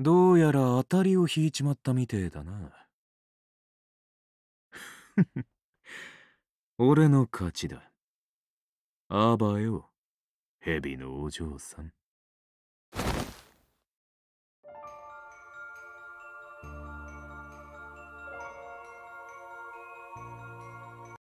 どうやら当たりを引いちまったみてえだな。俺の勝ちだ。あばよ、蛇のお嬢さん。